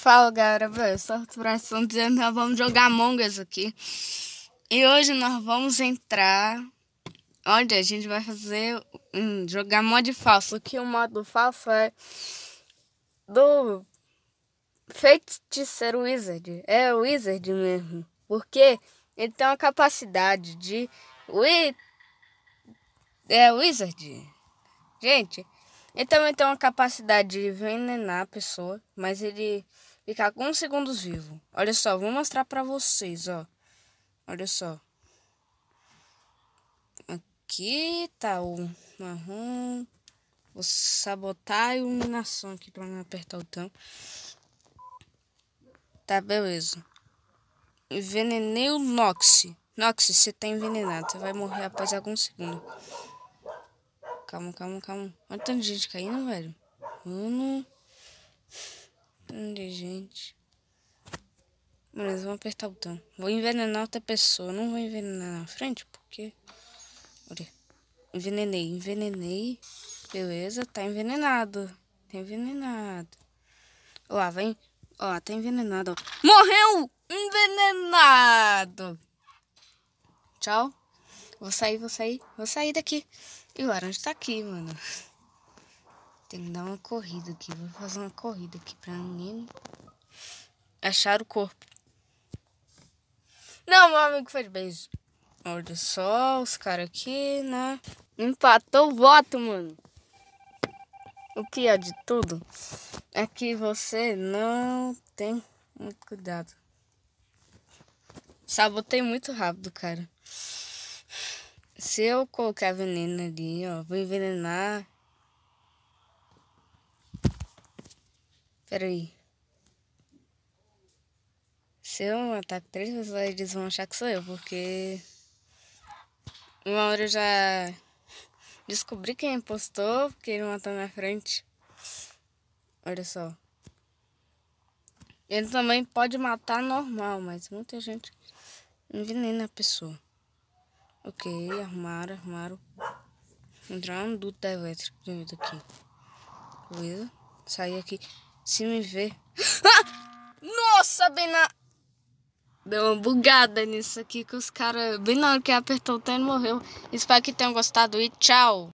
Fala galera, velho, sorte pra ação dizendo que nós vamos jogar Among Us aqui. E hoje nós vamos entrar. Onde a gente vai fazer. Hum, jogar mod falso. O que o modo falso é. Do. Feiticeiro Wizard. É o Wizard mesmo. Porque ele tem uma capacidade de. É Wizard. Gente. Ele também tem uma capacidade de envenenar a pessoa, mas ele fica alguns segundos vivo. Olha só, vou mostrar pra vocês, ó. Olha só. Aqui tá o marrom. Vou sabotar a iluminação aqui pra não apertar o tampo. Tá, beleza. Envenenei o Nox. Nox, você tá envenenado. Você vai morrer após alguns segundos. Calma, calma, calma. Olha o tanto de gente caindo, velho. Mano. Tanto de gente. Beleza, vamos apertar o botão. Vou envenenar outra pessoa. Não vou envenenar na frente, porque... Olha. Envenenei, envenenei. Beleza, tá envenenado. Tá envenenado. lá, vem. Ó lá, tá envenenado. Morreu! Envenenado! Tchau. Vou sair, vou sair. Vou sair daqui. E o laranja tá aqui, mano. Tem que dar uma corrida aqui. Vou fazer uma corrida aqui pra ninguém achar o corpo. Não, meu amigo foi de beijo. Olha só, os caras aqui, né? Empatou o voto, mano. O que é de tudo é que você não tem muito cuidado. Sabotei muito rápido, cara. Se eu colocar veneno ali, ó, vou envenenar. Pera aí. Se eu matar três pessoas, eles vão achar que sou eu, porque. Uma hora eu já descobri quem impostou, porque ele matou na frente. Olha só. Ele também pode matar normal, mas muita gente envenena a pessoa. Ok, arrumaram, arrumaram. Entraram no duto da elétrica primeiro aqui. Beleza? Saí aqui. Se me ver. Ah! Nossa, bem na. Deu uma bugada nisso aqui que os caras. Bem na hora que apertou o tempo morreu. Espero que tenham gostado e tchau!